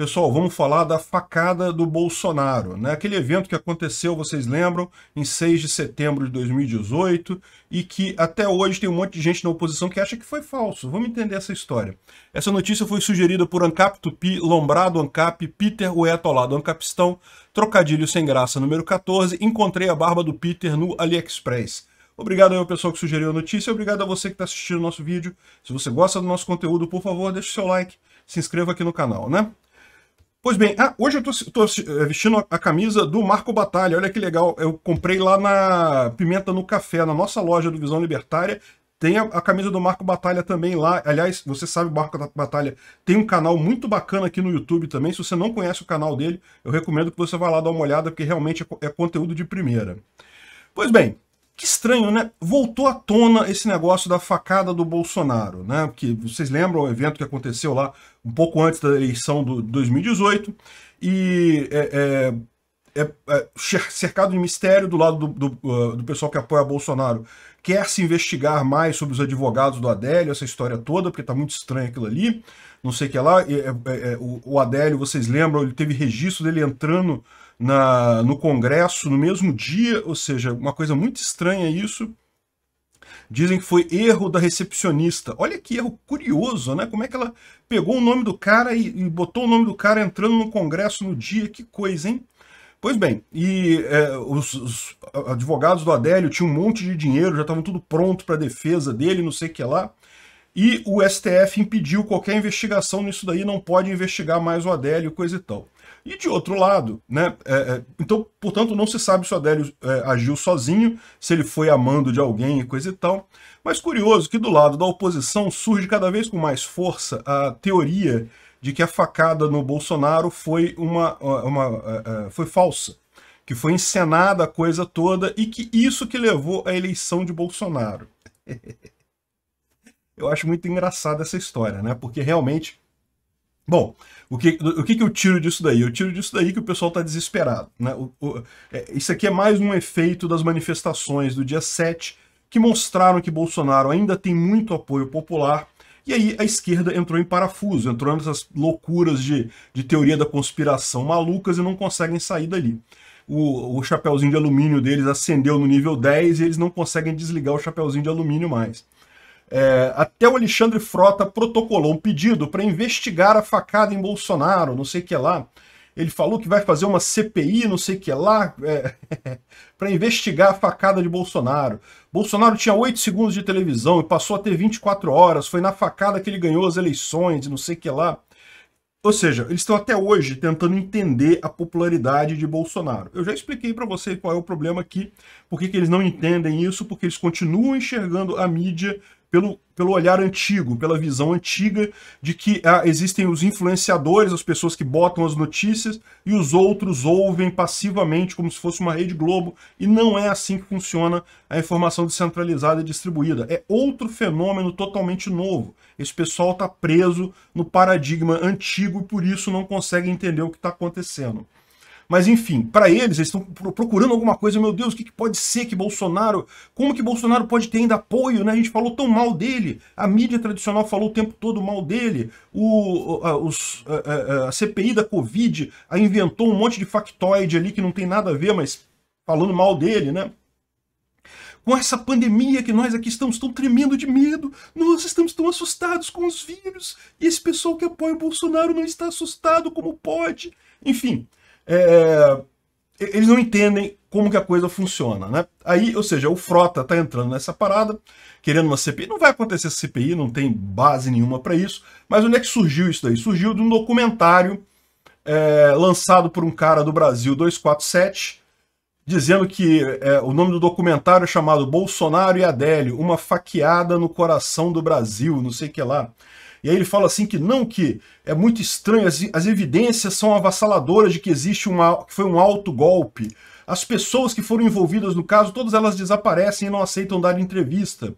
Pessoal, vamos falar da facada do Bolsonaro, né? Aquele evento que aconteceu, vocês lembram, em 6 de setembro de 2018 e que até hoje tem um monte de gente na oposição que acha que foi falso. Vamos entender essa história. Essa notícia foi sugerida por Ancap Tupi, Lombrado Ancap, Peter Uetolado Ancapistão, Trocadilho Sem Graça número 14, Encontrei a Barba do Peter no AliExpress. Obrigado ao pessoal que sugeriu a notícia, obrigado a você que está assistindo o nosso vídeo. Se você gosta do nosso conteúdo, por favor, deixe seu like, se inscreva aqui no canal, né? Pois bem, ah, hoje eu estou eh, vestindo a camisa do Marco Batalha. Olha que legal. Eu comprei lá na Pimenta no Café, na nossa loja do Visão Libertária. Tem a, a, camisa do Marco Batalha também lá. Aliás, você sabe, o Marco Batalha tem um canal muito bacana aqui no YouTube também. Se você não conhece o canal dele, eu recomendo que você vá lá dar uma olhada, porque realmente é, é conteúdo de primeira. Pois bem, que estranho, né? Voltou à tona esse negócio da facada do Bolsonaro, né? Porque vocês lembram o evento que aconteceu lá um pouco antes da eleição do 2018 e é, é, é, é cercado de mistério do lado do, do, ah, do, pessoal que apoia Bolsonaro. Quer se investigar mais sobre os advogados do Adélio, essa história toda, porque tá muito estranho aquilo ali, não sei o que lá. É, é, o, o Adélio, vocês lembram, ele teve registro dele entrando na, no Congresso no mesmo dia, ou seja, uma coisa muito estranha isso. Dizem que foi erro da recepcionista. Olha que erro curioso, né? Como é que ela pegou o nome do cara e, e botou o nome do cara entrando no Congresso no dia? Que coisa, hein? Pois bem, e é, os, os, advogados do Adélio tinham um monte de dinheiro, já estavam tudo pronto para a defesa dele, não sei o que lá. E o STF impediu qualquer investigação nisso daí, não pode investigar mais o Adélio, coisa e tal. E de outro lado, né? É, é então, portanto, não se sabe se o Adélio é, agiu sozinho, se ele foi amando de alguém e coisa e tal. Mas curioso que do lado da oposição surge cada vez com mais força a teoria de que a facada no Bolsonaro foi uma, uma, é, é, foi falsa, que foi encenada a coisa toda e que isso que levou à eleição de Bolsonaro. eu acho muito engraçada essa história, né? Porque realmente. Bom, o que, o que, que eu tiro disso daí? Eu tiro disso daí que o pessoal está desesperado. Né? O, o, é, isso aqui é mais um efeito das manifestações do dia 7, que mostraram que Bolsonaro ainda tem muito apoio popular. E aí a esquerda entrou em parafuso, entrou nessas loucuras de, de teoria da conspiração malucas e não conseguem sair dali. O, o chapéuzinho de alumínio deles acendeu no nível 10 e eles não conseguem desligar o chapéuzinho de alumínio mais. É, até o Alexandre Frota protocolou um pedido para investigar a facada em Bolsonaro, não sei o que lá. Ele falou que vai fazer uma CPI, não sei o que lá, é, para investigar a facada de Bolsonaro. Bolsonaro tinha 8 segundos de televisão e passou a ter 24 horas. Foi na facada que ele ganhou as eleições, não sei o que lá. Ou seja, eles estão até hoje tentando entender a popularidade de Bolsonaro. Eu já expliquei para você qual é o problema aqui, por que eles não entendem isso, porque eles continuam enxergando a mídia pelo, pelo olhar antigo, pela visão antiga de que ah, existem os influenciadores, as pessoas que botam as notícias e os outros ouvem passivamente como se fosse uma rede Globo e não é assim que funciona a informação descentralizada e distribuída. É outro fenômeno totalmente novo. Esse pessoal está preso no paradigma antigo e por isso não consegue entender o que está acontecendo. Mas enfim, para eles, eles estão procurando alguma coisa. Meu Deus, o que, que, pode ser que Bolsonaro. Como que Bolsonaro pode ter ainda apoio, né? A gente falou tão mal dele, a mídia tradicional falou o tempo todo mal dele, o, a, os, a, a CPI da Covid inventou um monte de factoide ali que não tem nada a ver, mas falando mal dele, né? com essa pandemia que nós aqui estamos tão tremendo de medo, nós estamos tão assustados com os vírus, e esse pessoal que apoia o Bolsonaro não está assustado como pode. Enfim, é, é, eles não entendem como que a coisa funciona, né? Aí, ou seja, o Frota tá entrando nessa parada, querendo uma CPI. Não vai acontecer essa CPI, não tem base nenhuma para isso. Mas onde é que surgiu isso daí? Surgiu de um documentário é, lançado por um cara do Brasil 247, dizendo que é, o nome do documentário é chamado Bolsonaro e Adélio, uma faqueada no coração do Brasil, não sei o que lá. E aí ele fala assim que não, que é muito estranho, as, as evidências são avassaladoras de que existe uma, que foi um alto golpe. As pessoas que foram envolvidas no caso, todas elas desaparecem e não aceitam dar entrevista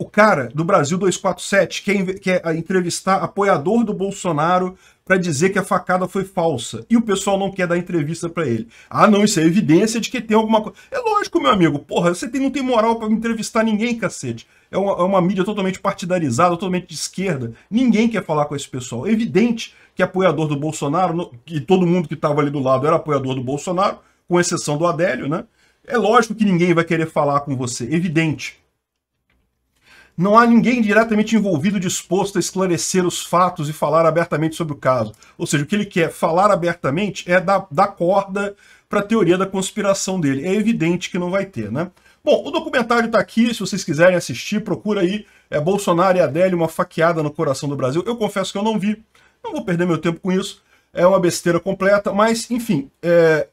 o cara do Brasil 247 quer, quer ah, entrevistar apoiador do Bolsonaro para dizer que a facada foi falsa. E o pessoal não quer dar entrevista para ele. Ah, não, isso é evidência de que tem alguma coisa. É lógico, meu amigo. Porra, você tem, não tem moral para entrevistar ninguém, cacete. É uma, é uma mídia totalmente partidarizada, totalmente de esquerda. Ninguém quer falar com esse pessoal. É evidente que apoiador do Bolsonaro, e todo mundo que estava ali do lado era apoiador do Bolsonaro, com exceção do Adélio, né? É lógico que ninguém vai querer falar com você. É evidente. Não há ninguém diretamente envolvido disposto a esclarecer os fatos e falar abertamente sobre o caso. Ou seja, o que ele quer falar abertamente é dar, dar corda para a teoria da conspiração dele. É evidente que não vai ter, né? Bom, o documentário está aqui, se vocês quiserem assistir, procura aí. É Bolsonaro e Adélio, uma faqueada no coração do Brasil. Eu confesso que eu não vi, não vou perder meu tempo com isso. É uma besteira completa, mas, enfim, é,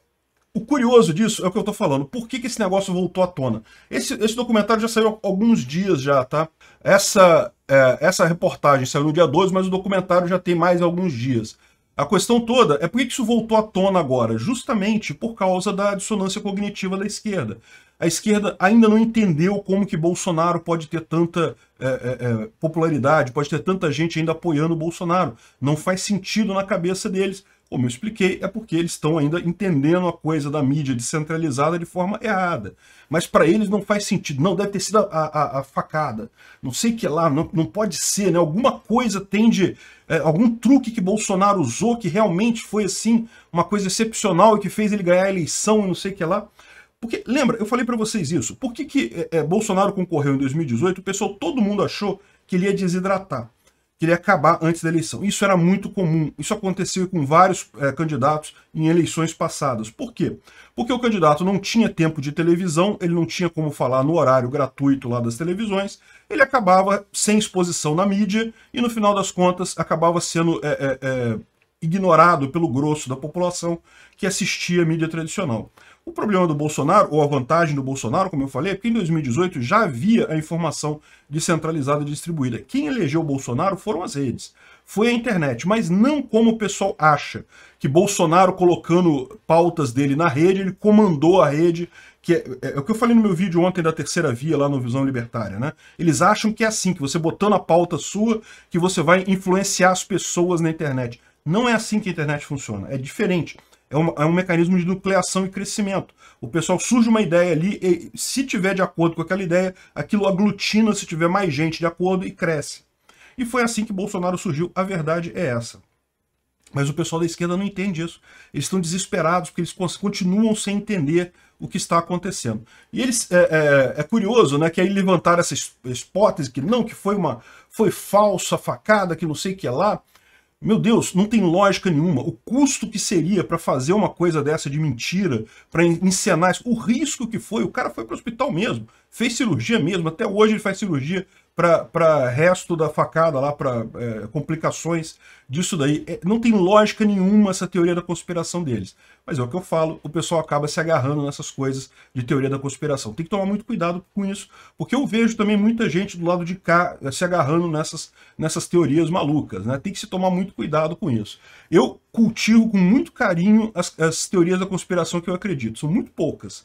o curioso disso é o que eu tô falando. Por que, que esse negócio voltou à tona? Esse, esse documentário já saiu há alguns dias já, tá? Essa, é, essa reportagem saiu no dia 12, mas o documentário já tem mais alguns dias. A questão toda é por que isso voltou à tona agora? Justamente por causa da dissonância cognitiva da esquerda. A esquerda ainda não entendeu como que Bolsonaro pode ter tanta é, é, é popularidade, pode ter tanta gente ainda apoiando o Bolsonaro. Não faz sentido na cabeça deles. Como eu expliquei, é porque eles estão ainda entendendo a coisa da mídia descentralizada de forma errada. Mas para eles não faz sentido. Não, deve ter sido a, a, a facada. Não sei que lá, não, não pode ser, né? Alguma coisa tem de. É, algum truque que Bolsonaro usou que realmente foi assim, uma coisa excepcional e que fez ele ganhar a eleição e não sei que lá. Porque, lembra, eu falei para vocês isso. Por que, que é, é, Bolsonaro concorreu em 2018? O pessoal, todo mundo achou que ele ia desidratar queria acabar antes da eleição. Isso era muito comum. Isso aconteceu com vários é, candidatos em eleições passadas. Por quê? Porque o candidato não tinha tempo de televisão, ele não tinha como falar no horário gratuito lá das televisões, ele acabava sem exposição na mídia e, no final das contas, acabava sendo é, é, ignorado pelo grosso da população que assistia a mídia tradicional. O problema do Bolsonaro, ou a vantagem do Bolsonaro, como eu falei, é que em 2018 já havia a informação descentralizada distribuída. Quem elegeu Bolsonaro foram as redes. Foi a internet, mas não como o pessoal acha, que Bolsonaro colocando pautas dele na rede, ele comandou a rede, que é, é, é, o que eu falei no meu vídeo ontem da terceira via lá no Visão Libertária, né? Eles acham que é assim, que você botando a pauta sua, que você vai influenciar as pessoas na internet. Não é assim que a internet funciona, é diferente é um, é um mecanismo de nucleação e crescimento. O pessoal surge uma ideia ali, e se tiver de acordo com aquela ideia, aquilo aglutina se tiver mais gente de acordo e cresce. E foi assim que Bolsonaro surgiu, a verdade é essa. Mas o pessoal da esquerda não entende isso. Eles estão desesperados porque eles continuam sem entender o que está acontecendo. E eles é, é, é curioso, né, que aí levantaram essa hipótese que não, que foi uma foi falsa facada, que não sei o que é lá. Meu Deus, não tem lógica nenhuma. O custo que seria para fazer uma coisa dessa de mentira, para encenar isso, o risco que foi, o cara foi para o hospital mesmo, fez cirurgia mesmo, até hoje ele faz cirurgia para resto da facada lá, para é, complicações disso daí. É, não tem lógica nenhuma essa teoria da conspiração deles. Mas é o que eu falo, o pessoal acaba se agarrando nessas coisas de teoria da conspiração. Tem que tomar muito cuidado com isso, porque eu vejo também muita gente do lado de cá eh, se agarrando nessas, nessas teorias malucas. Né? Tem que se tomar muito cuidado com isso. Eu cultivo com muito carinho as, as teorias da conspiração que eu acredito, são muito poucas.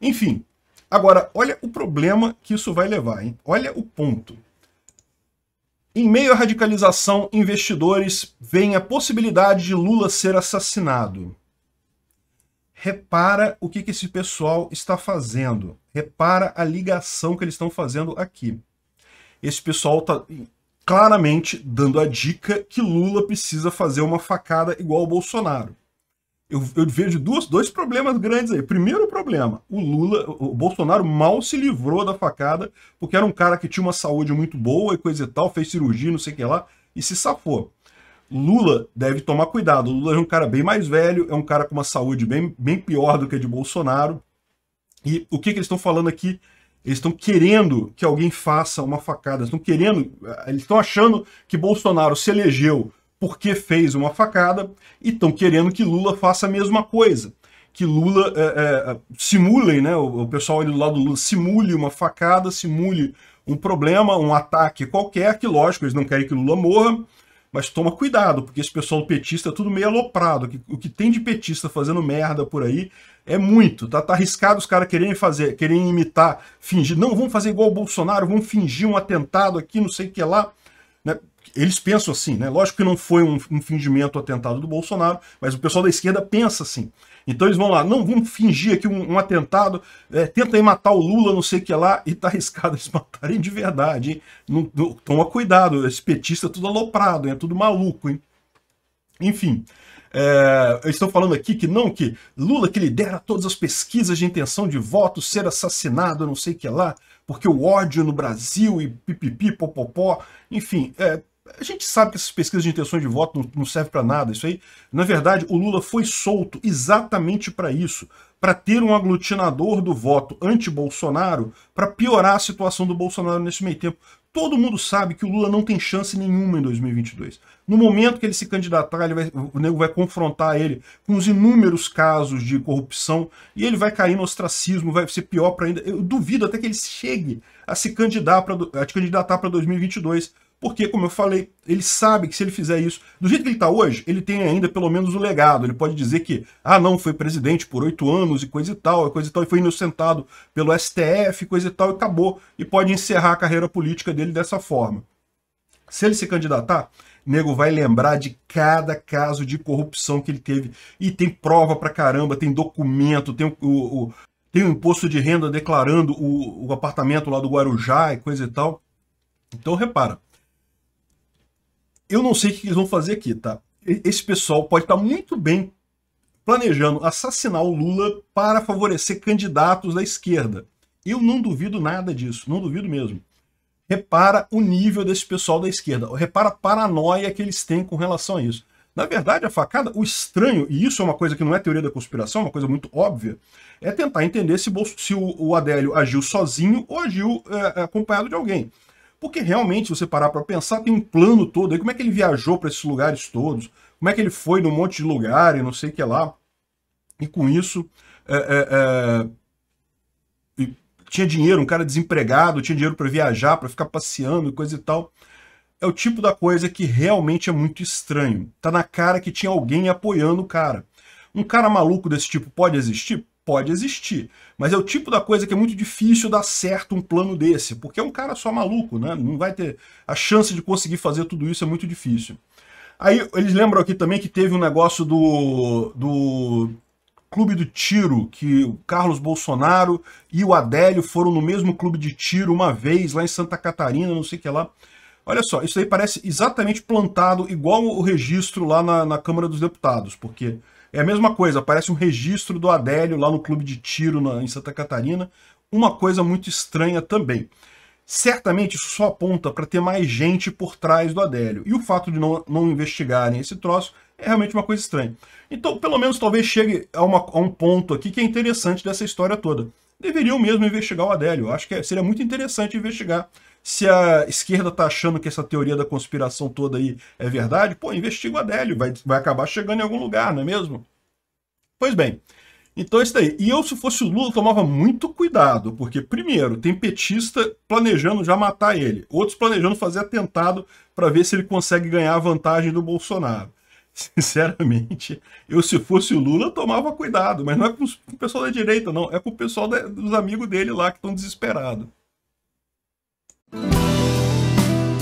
Enfim, Agora, olha o problema que isso vai levar, hein? Olha o ponto. Em meio à radicalização, investidores veem a possibilidade de Lula ser assassinado. Repara o que, esse pessoal está fazendo. Repara a ligação que eles estão fazendo aqui. Esse pessoal está claramente dando a dica que Lula precisa fazer uma facada igual o Bolsonaro eu, eu vejo duas, dois problemas grandes aí. Primeiro problema, o Lula, o Bolsonaro mal se livrou da facada, porque era um cara que tinha uma saúde muito boa e coisa e tal, fez cirurgia, não sei o que lá, e se safou. Lula deve tomar cuidado. O Lula é um cara bem mais velho, é um cara com uma saúde bem, bem pior do que a de Bolsonaro. E o que, que eles estão falando aqui? Eles estão querendo que alguém faça uma facada, estão querendo, eles estão achando que Bolsonaro se elegeu porque fez uma facada e estão querendo que Lula faça a mesma coisa. Que Lula é, é, simule, né, o, o pessoal ali do lado do Lula simule uma facada, simule um problema, um ataque qualquer, que lógico, eles não querem que Lula morra, mas toma cuidado, porque esse pessoal petista é tudo meio aloprado. O que tem de petista fazendo merda por aí é muito. Tá, tá arriscado os caras quererem fazer, quererem imitar, fingir. Não, vamos fazer igual o Bolsonaro, vamos fingir um atentado aqui, não sei o que lá. Né? eles pensam assim, né? Lógico que não foi um, um fingimento atentado do Bolsonaro, mas o pessoal da esquerda pensa assim. Então eles vão lá, não, vamos fingir aqui um, um atentado, é, tenta aí matar o Lula, não sei o que lá, e tá arriscado eles matarem de verdade, hein? Não, não, toma cuidado, esse petista é tudo aloprado, hein? é tudo maluco, hein? Enfim, é, eles estão falando aqui que não, que Lula que lidera todas as pesquisas de intenção de voto, ser assassinado, não sei o que lá, porque o ódio no Brasil e pipipi, popopó, enfim, é, a gente sabe que essas pesquisas de intenções de voto não, não servem para nada. Isso aí, na verdade, o Lula foi solto exatamente para isso, para ter um aglutinador do voto anti-Bolsonaro, para piorar a situação do Bolsonaro nesse meio tempo. Todo mundo sabe que o Lula não tem chance nenhuma em 2022. No momento que ele se candidatar, ele vai, o nego vai confrontar ele com os inúmeros casos de corrupção e ele vai cair no ostracismo, vai ser pior para ainda. Eu duvido até que ele chegue a se candidatar para 2022 porque, como eu falei, ele sabe que se ele fizer isso, do jeito que ele está hoje, ele tem ainda pelo menos o um legado. Ele pode dizer que, ah, não, foi presidente por oito anos e coisa e tal, e coisa e tal, e foi inocentado pelo STF, coisa e tal, e acabou. E pode encerrar a carreira política dele dessa forma. Se ele se candidatar, nego vai lembrar de cada caso de corrupção que ele teve. E tem prova pra caramba, tem documento, tem o, o tem o imposto de renda declarando o, o apartamento lá do Guarujá e coisa e tal. Então repara, eu não sei o que eles vão fazer aqui, tá? Esse pessoal pode estar tá muito bem planejando assassinar o Lula para favorecer candidatos da esquerda. Eu não duvido nada disso, não duvido mesmo. Repara o nível desse pessoal da esquerda, repara a paranoia que eles têm com relação a isso. Na verdade, a facada, o estranho, e isso é uma coisa que não é teoria da conspiração, é uma coisa muito óbvia, é tentar entender se, se o, o Adélio agiu sozinho ou agiu é, acompanhado de alguém. Porque realmente, se você parar para pensar, tem um plano todo. Aí como é que ele viajou para esses lugares todos? Como é que ele foi num monte de lugar e não sei o que lá? E com isso, é, é, é... tinha dinheiro, um cara desempregado, tinha dinheiro para viajar, para ficar passeando e coisa e tal. É o tipo da coisa que realmente é muito estranho. Tá na cara que tinha alguém apoiando o cara. Um cara maluco desse tipo pode existir? pode existir. Mas é o tipo da coisa que é muito difícil dar certo um plano desse, porque é um cara só maluco, né? Não vai ter. A chance de conseguir fazer tudo isso é muito difícil. Aí eles lembram aqui também que teve um negócio do, do clube do tiro, que o Carlos Bolsonaro e o Adélio foram no mesmo clube de tiro uma vez lá em Santa Catarina, não sei o que lá. Olha só, isso aí parece exatamente plantado, igual o registro lá na, na Câmara dos Deputados, porque é a mesma coisa, aparece um registro do Adélio lá no clube de tiro na, em Santa Catarina, uma coisa muito estranha também. Certamente isso só aponta para ter mais gente por trás do Adélio. E o fato de não, não investigarem esse troço é realmente uma coisa estranha. Então, pelo menos, talvez chegue a, uma, a um ponto aqui que é interessante dessa história toda. Deveriam mesmo investigar o Adélio. Eu acho que é, seria muito interessante investigar se a esquerda está achando que essa teoria da conspiração toda aí é verdade, pô, investiga o Adélio, vai, vai acabar chegando em algum lugar, não é mesmo? Pois bem, então é isso daí. E eu, se fosse o Lula, tomava muito cuidado, porque, primeiro, tem petista planejando já matar ele, outros planejando fazer atentado para ver se ele consegue ganhar a vantagem do Bolsonaro. Sinceramente, eu se fosse o Lula, tomava cuidado, mas não é com o pessoal da direita, não, é com o pessoal da, dos amigos dele lá que estão desesperados. you.